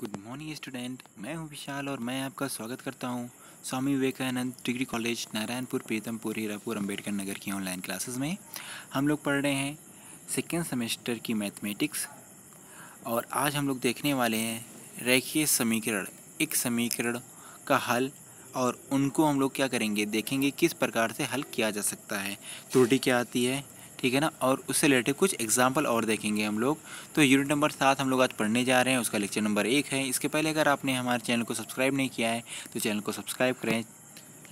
good morning student मैं हूं विशाल और मैं आपका स्वागत करता हूं स्वामी विवेकानंद डिग्री कॉलेज नारायणपुर प्रीतमपुर हीरापुर अम्बेडकर नगर की ऑनलाइन क्लासेस में हम लोग पढ़ रहे हैं सेकेंड सेमेस्टर की मैथमेटिक्स और आज हम लोग देखने वाले हैं रेखीय समीकरण एक समीकरण का हल और उनको हम लोग क्या करेंगे देखेंगे किस प्रकार से हल किया जा सकता है त्रुटि क्या आती है ठीक है ना और उससे रिलेटेड कुछ एग्जाम्पल और देखेंगे हम लोग तो यूनिट नंबर सात हम लोग आज पढ़ने जा रहे हैं उसका लेक्चर नंबर एक है इसके पहले अगर आपने हमारे चैनल को सब्सक्राइब नहीं किया है तो चैनल को सब्सक्राइब करें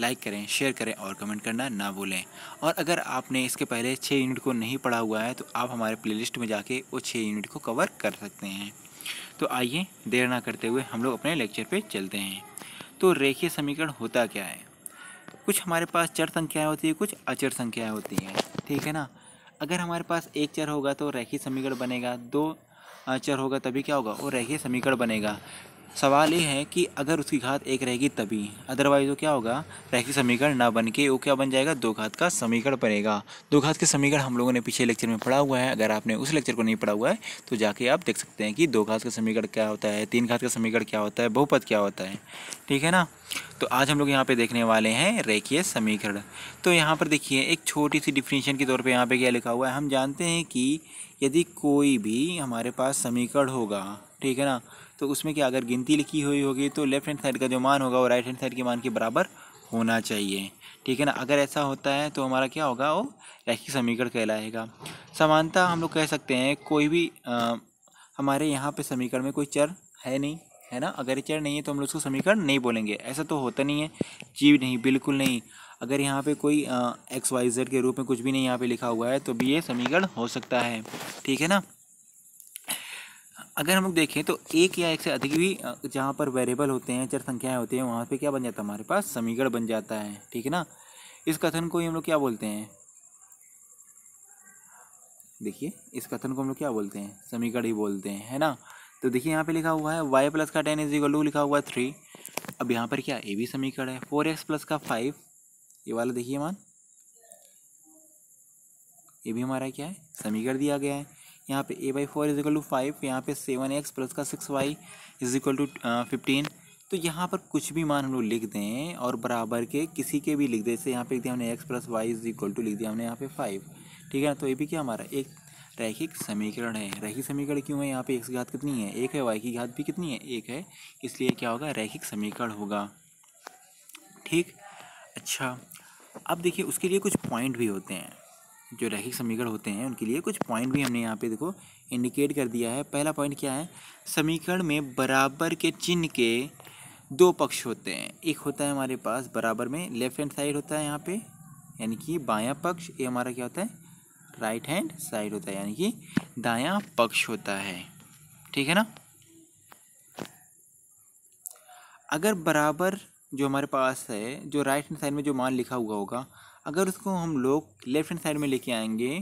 लाइक करें शेयर करें और कमेंट करना ना भूलें और अगर आपने इसके पहले छः यूनिट को नहीं पढ़ा हुआ है तो आप हमारे प्लेलिस्ट में जाके वो छः यूनिट को कवर कर सकते हैं तो आइए देर ना करते हुए हम लोग अपने लेक्चर पे चलते हैं तो रेखीय समीकरण होता क्या है कुछ हमारे पास चर संख्याएँ होती है कुछ अचर संख्याएँ होती हैं ठीक है ना अगर हमारे पास एक चर होगा तो रेखीय समीकरण बनेगा दो चर होगा तभी क्या होगा वो रेखीय समीकरण बनेगा सवाल ये है कि अगर उसकी घात एक रहेगी तभी अदरवाइज वो क्या होगा रैखिक समीकरण ना बन के वो क्या बन जाएगा दो घात का समीकरण बनेगा दो घात के समीकरण हम लोगों ने पिछले लेक्चर में पढ़ा हुआ है अगर आपने उस लेक्चर को नहीं पढ़ा हुआ है तो जाके आप देख सकते हैं कि दो घात का समीकरण क्या होता है तीन घात का समीकरण क्या होता है बहुपद क्या होता है ठीक है ना तो आज हम लोग यहाँ पे देखने वाले हैं रेखीय समीकरण तो यहाँ पर देखिए एक छोटी सी डिफिनीशन के तौर पे यहाँ पे क्या लिखा हुआ है हम जानते हैं कि यदि कोई भी हमारे पास समीकरण होगा ठीक है ना तो उसमें क्या अगर गिनती लिखी हुई होगी तो लेफ्ट हैंड साइड का जो मान होगा वो राइट हैंड साइड के मान के बराबर होना चाहिए ठीक है ना अगर ऐसा होता है तो हमारा क्या होगा वो रैखिक समीकरण कहलाएगा समानता हम लोग कह सकते हैं कोई भी आ, हमारे यहाँ पे समीकरण में कोई चर है नहीं है ना अगर चर नहीं है तो हम लोग उसको समीकरण नहीं बोलेंगे ऐसा तो होता नहीं है जी नहीं बिल्कुल नहीं अगर यहाँ पे कोई एक्स वाई जेड के रूप में कुछ भी नहीं यहाँ पे लिखा हुआ है तो भी ये समीकरण हो सकता है ठीक है ना अगर हम लोग देखें तो एक या एक से अधिक भी जहाँ पर वेरिएबल होते हैं चर संख्याएं होती हैं वहाँ पे क्या बन जाता है हमारे पास समीकरण बन जाता है ठीक है ना इस कथन को हम लोग क्या बोलते हैं देखिए इस कथन को हम लोग क्या बोलते हैं समीकरण ही बोलते हैं है ना तो देखिए यहाँ पे लिखा हुआ है वाई प्लस का टेन इज इक्वल टू लिखा हुआ है थ्री अब यहाँ पर क्या ए भी समीकरण है फोर एक्स प्लस का फाइव ये वाला देखिए मान ये भी हमारा क्या है समीकरण दिया गया है यहाँ पे A by four equal to five यहाँ पे सेवन एक्स प्लस का six Y equal to fifteen तो यहाँ पर कुछ भी मान हम लोग लिख दें और बराबर के किसी के भी लिख दें जैसे यहाँ पे लिख दिया हमने X plus Y is equal to लिख दिया हमने यहाँ पे फाइव ठीक है ना तो ये भी क्या हमारा एक रैखिक समीकरण है रैखिक समीकरण क्यों है यहाँ पे एक्स की घात कितनी है एक है वाई की घात भी कितनी है एक है इसलिए क्या होगा रैखिक समीकरण होगा ठीक अच्छा अब देखिए उसके लिए कुछ पॉइंट भी होते हैं जो रैखिक समीकरण होते हैं उनके लिए कुछ पॉइंट भी हमने यहाँ पे देखो इंडिकेट कर दिया है पहला पॉइंट क्या है समीकरण में बराबर के चिन्ह के दो पक्ष होते हैं एक होता है हमारे पास बराबर में लेफ्ट हैंड साइड होता है यहाँ पे यानी कि बाया पक्ष ये हमारा क्या होता है राइट हैंड साइड होता है यानी कि दाया पक्ष होता है ठीक है ना अगर बराबर जो हमारे पास है जो राइट हैंड साइड में जो मान लिखा हुआ होगा अगर उसको हम लोग लेफ्ट हैंड साइड में लेके आएंगे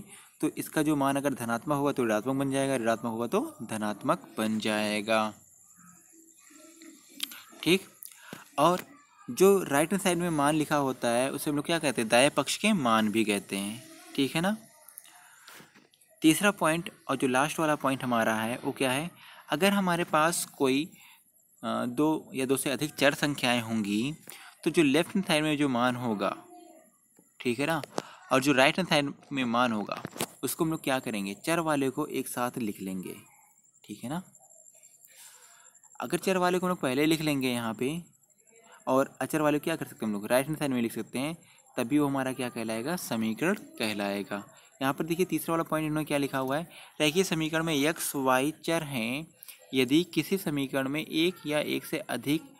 तो इसका जो मान अगर धनात्मक होगा तो ऋणात्मक बन जाएगा ऋणात्मक होगा तो धनात्मक बन जाएगा ठीक और जो राइट हैंड साइड में मान लिखा होता है उसे हम लोग क्या कहते हैं दाएं पक्ष के मान भी कहते हैं ठीक है ना तीसरा पॉइंट और जो लास्ट वाला पॉइंट हमारा है वो क्या है अगर हमारे पास कोई दो या दो से अधिक चर संख्याएं होंगी तो जो लेफ्ट हैंड साइड में जो मान होगा ठीक है ना और जो राइट हैंड साइड में मान होगा उसको हम लोग क्या करेंगे चर वाले को एक साथ लिख लेंगे ठीक है ना अगर चर वाले को हम लोग पहले लिख लेंगे यहाँ पे और अचर वाले क्या कर सकते हैं हम लोग राइट हैंड साइड में लिख सकते हैं तभी वो हमारा क्या कहलाएगा समीकरण कहलाएगा यहाँ पर देखिए तीसरा वाला पॉइंट इन्होंने क्या लिखा हुआ है रेखीय समीकरण में यक्स वाई चर हैं यदि किसी समीकरण में एक या एक से अधिक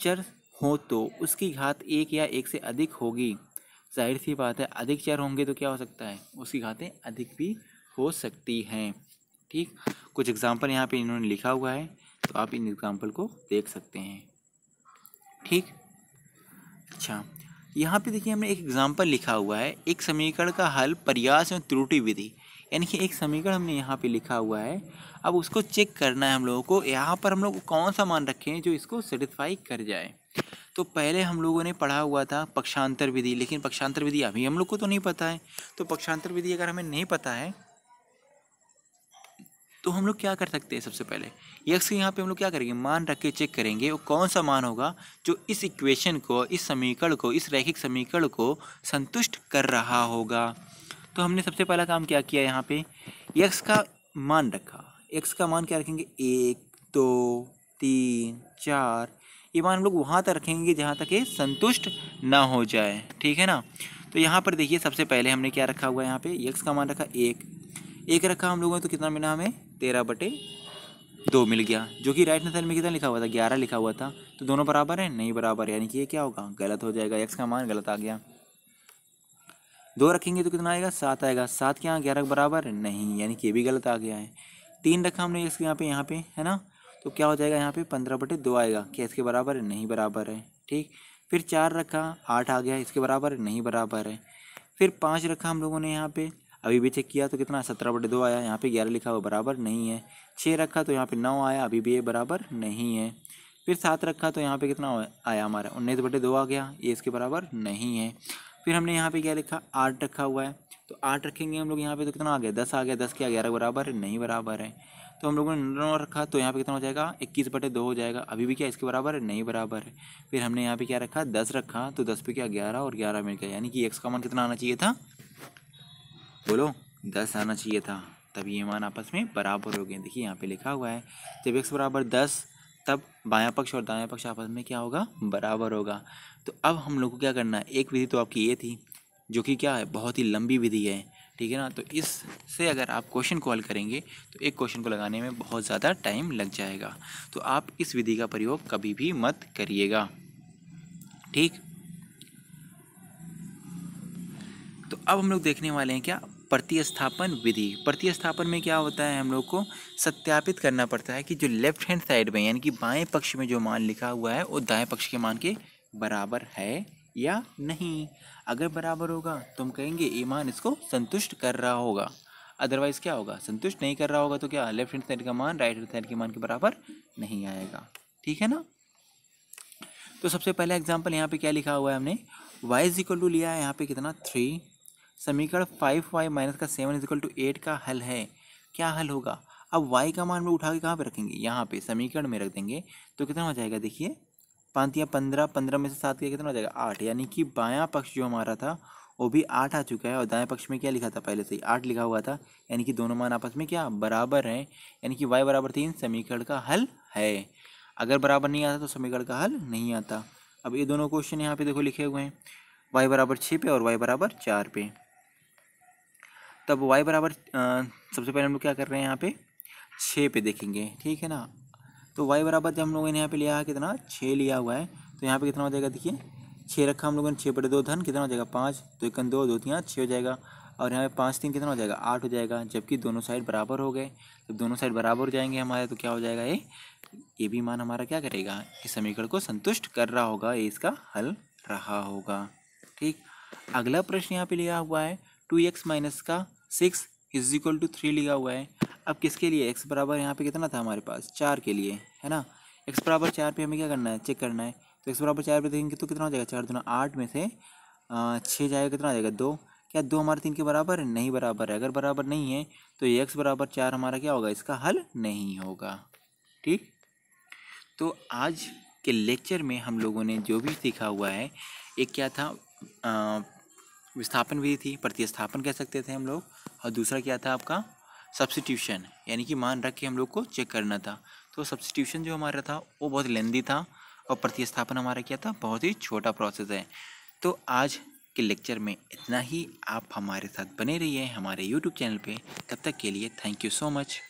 चर हो तो उसकी घात एक या एक से अधिक होगी जाहिर सी बात है अधिक चर होंगे तो क्या हो सकता है उसकी घातें अधिक भी हो सकती हैं ठीक कुछ एग्जाम्पल यहाँ पे इन्होंने लिखा हुआ है तो आप इन एग्जाम्पल को देख सकते हैं ठीक अच्छा यहाँ पे देखिए हमने एक एग्जाम्पल लिखा हुआ है एक समीकरण का हल प्रयास एवं त्रुटि विधि यानी कि एक समीकरण हमने यहाँ पे लिखा हुआ है अब उसको चेक करना है हम लोगों को यहाँ पर हम लोग कौन सा मान रखें जो इसको सेटिस्फाई कर जाए तो पहले हम लोगों ने पढ़ा हुआ था पक्षांतर विधि लेकिन पक्षांतर विधि अभी हम लोग को तो नहीं पता है तो पक्षांतर विधि अगर हमें नहीं पता है तो हम लोग क्या कर सकते हैं सबसे पहले यक्स यहाँ पे हम लोग क्या करेंगे मान रख के चेक करेंगे वो कौन सा मान होगा जो इस इक्वेशन को इस समीकरण को इस रैखिक समीकरण को संतुष्ट कर रहा होगा तो हमने सबसे पहला काम क्या किया यहाँ पे यक्स का मान रखा यक्स का मान क्या रखेंगे एक दो तीन चार ईमान हम लोग वहाँ तक रखेंगे जहाँ तक ये संतुष्ट ना हो जाए ठीक है ना तो यहाँ पर देखिए सबसे पहले हमने क्या रखा हुआ है यहाँ पे यक्स का मान रखा एक एक रखा हम लोगों ने तो कितना मिला हमें तेरह बटे दो मिल गया जो कि राइट हैंड में कितना लिखा हुआ था ग्यारह लिखा हुआ था तो दोनों बराबर हैं नहीं बराबर यानी कि ये क्या होगा गलत हो जाएगा यक्स का मान गलत आ गया दो रखेंगे तो कितना आएगा सात आएगा सात के यहाँ ग्यारह बराबर नहीं यानी कि ये भी गलत आ गया है तीन रखा हमने यक्स के यहाँ पे यहाँ पे है ना तो क्या हो जाएगा यहाँ पे पंद्रह बटे दो आएगा क्या इसके बराबर है नहीं बराबर है ठीक फिर चार रखा आठ आ गया इसके बराबर है नहीं बराबर है फिर पाँच रखा हम लोगों ने यहाँ पे अभी भी चेक किया तो कितना सत्रह बटे दो आया यहाँ पे ग्यारह लिखा हुआ बराबर नहीं है छः रखा तो यहाँ पे नौ आया अभी भी ये बराबर नहीं है फिर सात रखा तो यहाँ पे कितना आया हमारा उन्नीस बटे दो आ गया ये इसके बराबर नहीं है फिर हमने यहाँ पे क्या लिखा आठ रखा हुआ है तो आठ रखेंगे हम लोग यहाँ पे तो कितना आ गया दस आ गया दस के ग्यारह बराबर नहीं बराबर है तो हम लोगों ने नौ रखा तो यहाँ पे कितना हो जाएगा इक्कीस बटे दो हो जाएगा अभी भी क्या इसके बराबर है नहीं बराबर है फिर हमने यहाँ पे क्या रखा दस रखा तो दस पे क्या ग्यारह और ग्यारह मिल गया यानी कि एक्स का मान कितना आना चाहिए था बोलो दस आना चाहिए था तभी ये मान आपस में बराबर हो गए देखिए यहाँ पर लिखा हुआ है जब एक्स बराबर दस तब बाया पक्ष और दाया पक्ष आपस में क्या होगा बराबर होगा तो अब हम लोग को क्या करना है एक विधि तो आपकी ये थी जो कि क्या है बहुत ही लंबी विधि है ठीक है ना तो इससे अगर आप क्वेश्चन को हल करेंगे तो एक क्वेश्चन को लगाने में बहुत ज़्यादा टाइम लग जाएगा तो आप इस विधि का प्रयोग कभी भी मत करिएगा ठीक तो अब हम लोग देखने वाले हैं क्या प्रतिस्थापन विधि प्रतिस्थापन में क्या होता है हम लोग को सत्यापित करना पड़ता है कि जो लेफ्ट हैंड साइड में यानी कि बाएं पक्ष में जो मान लिखा हुआ है वो दाएं पक्ष के मान के बराबर है या नहीं अगर बराबर होगा तो हम कहेंगे ईमान इसको संतुष्ट कर रहा होगा अदरवाइज़ क्या होगा संतुष्ट नहीं कर रहा होगा तो क्या लेफ्ट हैंड साइड का मान राइट हैंड साइड के मान के बराबर नहीं आएगा ठीक है ना तो सबसे पहला एग्जाम्पल यहाँ पे क्या लिखा हुआ है हमने वाई इज इक्वल टू लिया है यहाँ पे कितना थ्री समीकरण फाइव वाई माइनस का seven is equal to eight का हल है क्या हल होगा अब वाई का मान में उठा के कहाँ पे रखेंगे यहाँ पे समीकरण में रख देंगे तो कितना हो जाएगा देखिए या पंद्रह पंद्रह में से सात का कितना हो जाएगा आठ यानी कि बायां पक्ष जो हमारा था वो भी आठ आ चुका है और दाएं पक्ष में क्या लिखा था पहले से ही आठ लिखा हुआ था यानी कि दोनों मान आपस में क्या बराबर हैं यानी कि वाई बराबर तीन समीकरण का हल है अगर बराबर नहीं आता तो समीकरण का हल नहीं आता अब ये दोनों क्वेश्चन यहाँ पे देखो लिखे हुए हैं वाई बराबर छः पे और वाई बराबर चार पे तब वाई बराबर सबसे पहले हम लोग क्या कर रहे हैं यहाँ पे छः पे देखेंगे ठीक है ना तो वाई बराबर हम लोगों ने यहाँ पे लिया कितना छः लिया हुआ है तो यहाँ पे कितना हो जाएगा देखिए छः रखा हम लोगों ने छः बटे दो धन कितना हो जाएगा पाँच तो एक दो दो तीन छः हो जाएगा और यहाँ पे पाँच तीन कितना हो जाएगा आठ हो जाएगा जबकि दोनों साइड बराबर हो गए तो दोनों साइड बराबर हो जाएंगे हमारे तो क्या हो जाएगा ये ये भी मान हमारा क्या करेगा इस समीकरण को संतुष्ट कर रहा होगा ये इसका हल रहा होगा ठीक अगला प्रश्न यहाँ पे लिया हुआ है टू एक्स माइनस का six is equal to three लिया हुआ है अब किसके लिए एक्स बराबर यहाँ पे कितना था हमारे पास चार के लिए है ना एक्स बराबर चार पे हमें क्या करना है चेक करना है तो एक्स बराबर चार पे देखेंगे तो कितना हो जाएगा चार दोनों आठ में से छः जाएगा कितना आ जाएगा दो क्या दो हमारे तीन के बराबर नहीं बराबर है अगर बराबर नहीं है तो ये एक्स बराबर चार हमारा क्या होगा इसका हल नहीं होगा ठीक तो आज के लेक्चर में हम लोगों ने जो भी सीखा हुआ है एक क्या था आ, विस्थापन विधि थी प्रतिस्थापन कह सकते थे हम लोग और दूसरा क्या था आपका सब्सिट्यूशन यानी कि मान रख के हम लोग को चेक करना था तो सब्सिट्यूशन जो हमारा था वो बहुत लेंदी था और प्रतिस्थापन हमारा क्या था बहुत ही छोटा प्रोसेस है तो आज के लेक्चर में इतना ही आप हमारे साथ बने रहिए हमारे यूट्यूब चैनल पे तब तक के लिए थैंक यू सो मच